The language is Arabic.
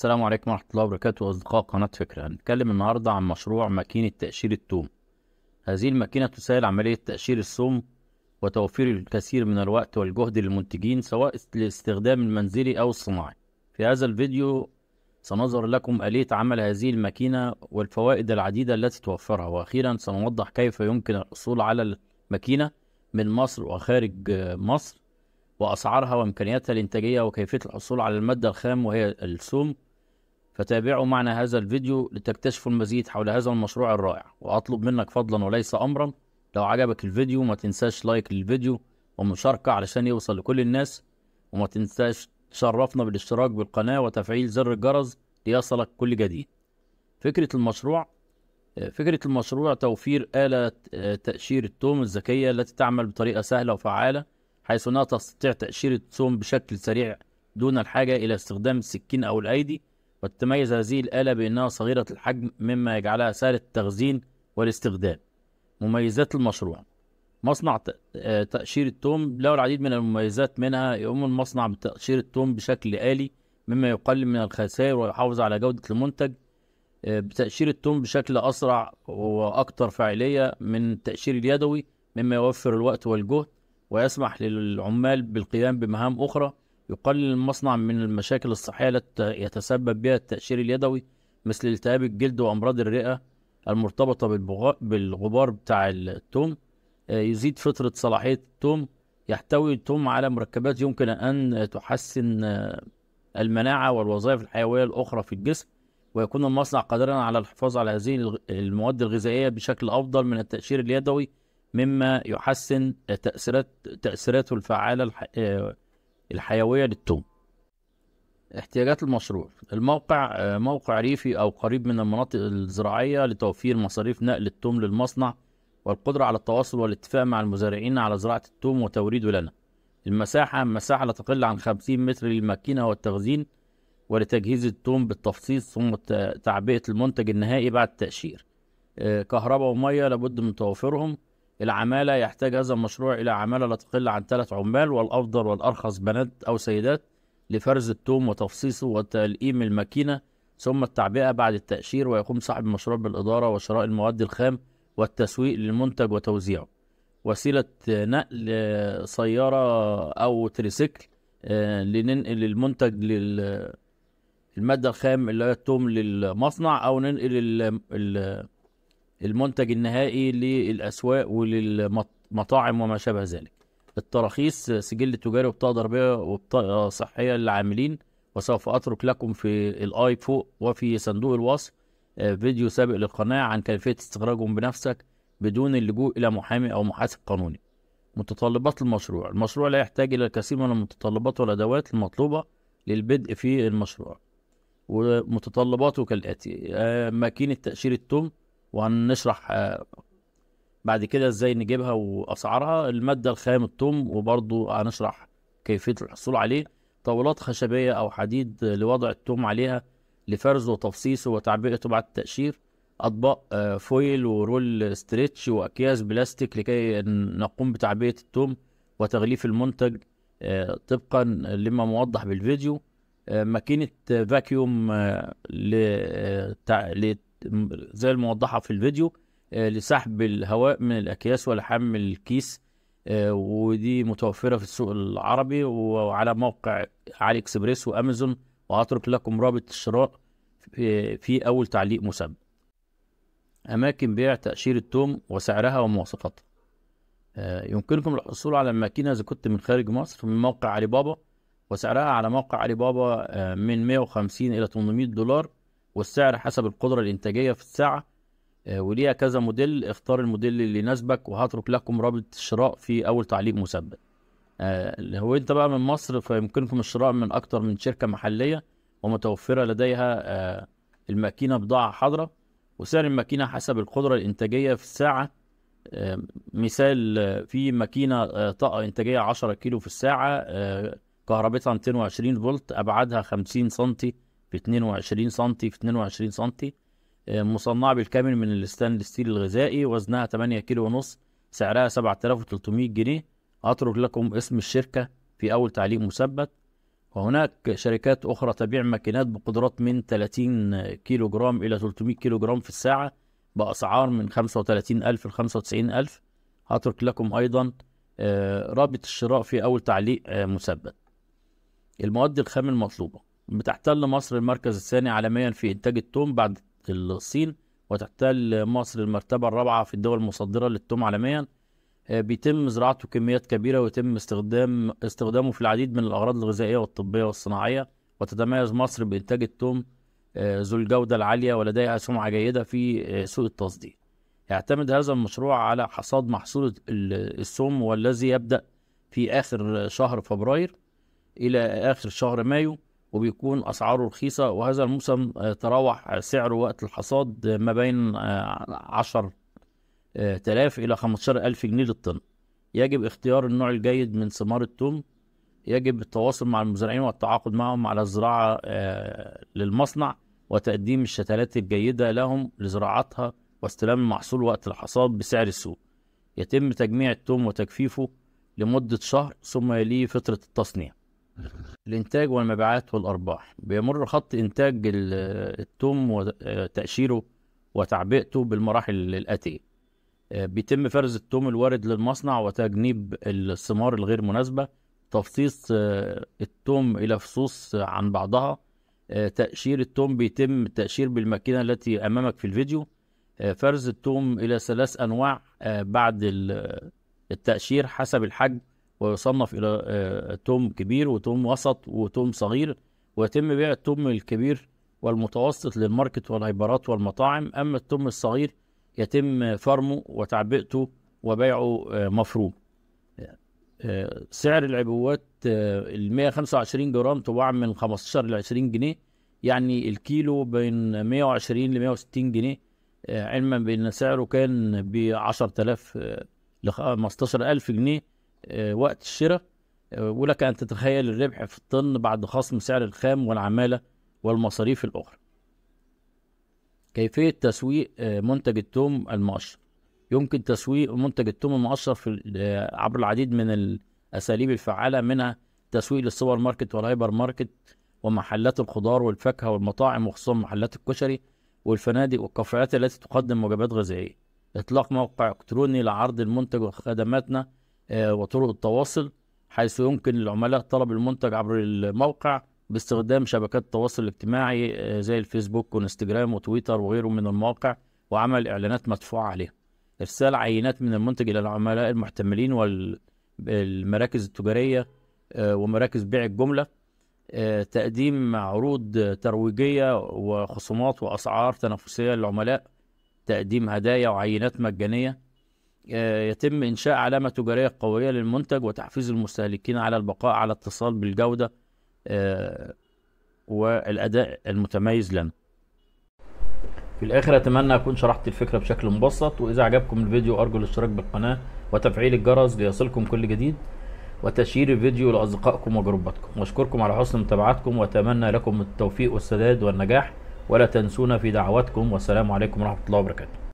السلام عليكم ورحمة الله وبركاته أصدقاء قناة فكرة هنتكلم النهاردة عن مشروع ماكينة تقشير الثوم هذه الماكينة تسهل عملية تقشير الثوم وتوفير الكثير من الوقت والجهد للمنتجين سواء للاستخدام المنزلي أو الصناعي في هذا الفيديو سنظهر لكم آلية عمل هذه الماكينة والفوائد العديدة التي توفرها وأخيرا سنوضح كيف يمكن الحصول على الماكينة من مصر وخارج مصر وأسعارها وإمكانياتها الإنتاجية وكيفية الحصول على المادة الخام وهي السوم فتابعوا معنا هذا الفيديو لتكتشفوا المزيد حول هذا المشروع الرائع وأطلب منك فضلا وليس أمرا لو عجبك الفيديو ما تنساش لايك للفيديو ومشاركة علشان يوصل لكل الناس وما تنساش تشرفنا بالاشتراك بالقناة وتفعيل زر الجرس ليصلك كل جديد فكرة المشروع فكرة المشروع توفير آلة آه، تأشير التوم الذكية التي تعمل بطريقة سهلة وفعالة حيث أنها تستطيع تأشير التوم بشكل سريع دون الحاجة إلى استخدام السكين أو الأيدي قد تميز هذه الآلة بأنها صغيرة الحجم مما يجعلها سهلة التخزين والاستخدام مميزات المشروع مصنع تقشير آه، التوم له العديد من المميزات منها يقوم المصنع بتقشير التوم بشكل آلي مما يقلل من الخسائر ويحافظ على جودة المنتج آه، بتقشير التوم بشكل أسرع وأكثر فاعلية من التقشير اليدوي مما يوفر الوقت والجهد ويسمح للعمال بالقيام بمهام أخرى يقلل المصنع من المشاكل الصحية التي يتسبب بها التأشير اليدوي مثل التهاب الجلد وأمراض الرئة المرتبطة بالغبار بتاع التوم آه، يزيد فترة صلاحية التوم يحتوي التوم على مركبات يمكن أن تحسن آه، المناعة والوظائف الحيوية الأخرى في الجسم ويكون المصنع قادرا على الحفاظ على هذه المواد الغذائية بشكل أفضل من التأشير اليدوي مما يحسن تأثيرات تأثيراته الفعالة الحيوية للتوم احتياجات المشروع الموقع آه، موقع ريفي أو قريب من المناطق الزراعية لتوفير مصاريف نقل التوم للمصنع والقدرة على التواصل والاتفاق مع المزارعين على زراعة التوم وتوريده لنا المساحة مساحة لا تقل عن 50 متر للماكينة والتخزين ولتجهيز التوم بالتفصيص ثم تعبئة المنتج النهائي بعد التأشير آه، كهرباء ومية لابد من توفرهم العمالة يحتاج هذا المشروع إلى عمالة لا تقل عن ثلاث عمال والأفضل والأرخص بنات أو سيدات لفرز التوم وتفصيصه وتلئيم الماكينة ثم التعبئة بعد التأشير ويقوم صاحب المشروع بالإدارة وشراء المواد الخام والتسويق للمنتج وتوزيعه وسيلة نقل سيارة أو تريسيكل آه، لننقل المنتج لل المادة الخام اللي هي التوم للمصنع أو ننقل المنتج النهائي للأسواق وللمطاعم وما شابه ذلك التراخيص سجل تجاري وبطاقة ضريبية وبطاقة صحية للعاملين وسوف أترك لكم في الآي فوق وفي صندوق الوصف آه، فيديو سابق للقناة عن كيفية استخراجهم بنفسك بدون اللجوء إلى محامي أو محاسب قانوني متطلبات المشروع المشروع لا يحتاج إلى الكثير من المتطلبات والأدوات المطلوبة للبدء في المشروع ومتطلباته كالآتي آه، ماكينة تاشيره التمر وهنشرح آه، بعد كده ازاي نجيبها واسعارها الماده الخام التوم وبرضه هنشرح كيفيه الحصول عليه طاولات خشبيه او حديد لوضع التوم عليها لفرز وتفصيصه وتعبئته بعد التقشير اطباق آه، فويل ورول ستريتش واكياس بلاستيك لكي نقوم بتعبئه التوم وتغليف المنتج آه، طبقا لما موضح بالفيديو ماكينه فاكيوم زي الموضحه في الفيديو آه، لسحب الهواء من الاكياس ولحم الكيس آه، ودي متوفره في السوق العربي وعلى موقع علي اكسبريس وامازون وهترك لكم رابط الشراء في اول تعليق مسبق اماكن بيع تاشير التوم وسعرها ومواصفاتها آه، يمكنكم الحصول على الماكينه اذا كنت من خارج مصر من موقع علي بابا وسعرها على موقع علي بابا من 150 الى 800 دولار والسعر حسب القدرة الإنتاجية في الساعة آه، وليها كذا موديل اختار الموديل اللي يناسبك وهترك لكم رابط الشراء في أول تعليق مثبت آه، لو أنت بقى من مصر فيمكنكم الشراء من أكتر من شركة محلية ومتوفرة لديها آه، الماكينة بضاعة حاضرة وسعر الماكينة حسب القدرة الإنتاجية في الساعة مثال في ماكينة طاقة إنتاجية 10 كيلو في الساعة كهربتها 220 فولت أبعادها 50 سنتي في 22 سم في 22 سم آه، مصنعة بالكامل من الستانلس ستيل الغذائي وزنها 8 كيلو ونص سعرها 7300 جنيه أترك لكم اسم الشركة في أول تعليق مثبت وهناك شركات أخرى تبيع ماكينات بقدرات من 30 كيلو جرام إلى 300 كيلو جرام في الساعة بأسعار من 35000 ل 95000 هترك لكم أيضا آه، رابط الشراء في أول تعليق آه، مثبت المواد الخام المطلوبة بتحتل مصر المركز الثاني عالميا في إنتاج التوم بعد الصين وتحتل مصر المرتبة الرابعة في الدول المصدرة للتوم عالميا آه، بيتم زراعته كميات كبيرة ويتم استخدام استخدامه في العديد من الأغراض الغذائية والطبية والصناعية وتتميز مصر بإنتاج التوم آه، ذو الجودة العالية ولديها سمعة جيدة في آه، سوق التصدير يعتمد هذا المشروع على حصاد محصول السم والذي يبدأ في آخر شهر فبراير إلى آخر شهر مايو وبيكون اسعاره رخيصه وهذا الموسم آه، تراوح سعره وقت الحصاد آه، ما بين 10 آه، تلاف الى خمستاشر الف جنيه للطن يجب اختيار النوع الجيد من ثمار التوم يجب التواصل مع المزارعين والتعاقد معهم على الزراعه للمصنع وتقديم الشتلات الجيده لهم لزراعتها واستلام المحصول وقت الحصاد بسعر السوق يتم تجميع التوم وتجفيفه لمده شهر ثم يليه فتره التصنيع الانتاج والمبيعات والارباح بيمر خط انتاج التوم وتاشيره وتعبئته بالمراحل الاتيه آه، بيتم فرز التوم الوارد للمصنع وتجنيب الثمار الغير مناسبه تفصيص آه، التوم الى فصوص عن بعضها آه، تاشير التوم بيتم التاشير بالماكينه التي امامك في الفيديو فرز التوم الى ثلاث انواع بعد التاشير حسب الحجم ويصنف إلى آه، توم كبير وتوم وسط وتوم صغير ويتم بيع التوم الكبير والمتوسط للماركت والعبارات والمطاعم أما التوم الصغير يتم فرمه وتعبئته وبيعه آه، مفروم آه، سعر العبوات ال 125 جرام تباع من 15 ل 20 جنيه يعني الكيلو بين 120 ل 160 جنيه علما بان سعره كان ب 10000 ل 15000 جنيه آه، وقت الشراء آه، ولك أن تتخيل الربح في الطن بعد خصم سعر الخام والعمالة والمصاريف الأخرى كيفية تسويق آه، منتج الثوم المقشر يمكن تسويق منتج الثوم المقشر في عبر العديد من الأساليب الفعالة منها تسويق للسوبر ماركت والهايبر ماركت ومحلات الخضار والفاكهة والمطاعم وخصوصا محلات الكشري والفنادق والكافيهات التي تقدم وجبات غذائية إطلاق موقع إلكتروني لعرض المنتج وخدماتنا آه، وطرق التواصل حيث يمكن للعملاء طلب المنتج عبر الموقع باستخدام شبكات التواصل الاجتماعي آه، زي الفيسبوك وانستجرام وتويتر وغيره من المواقع وعمل اعلانات مدفوعه عليها. ارسال عينات من المنتج الى العملاء المحتملين والمراكز التجاريه آه، ومراكز بيع الجمله تقديم عروض ترويجيه وخصومات واسعار تنافسيه للعملاء تقديم هدايا وعينات مجانيه آه، يتم إنشاء علامة تجارية قوية للمنتج وتحفيز المستهلكين على البقاء على اتصال بالجودة آه، والأداء المتميز لنا في الآخر أتمنى أكون شرحت الفكرة بشكل مبسط وإذا عجبكم الفيديو أرجو الاشتراك بالقناة وتفعيل الجرس ليصلكم كل جديد وتشير الفيديو لأصدقائكم وجروباتكم وأشكركم على حسن متابعتكم وأتمنى لكم التوفيق والسداد والنجاح ولا تنسونا في دعواتكم والسلام عليكم ورحمة الله وبركاته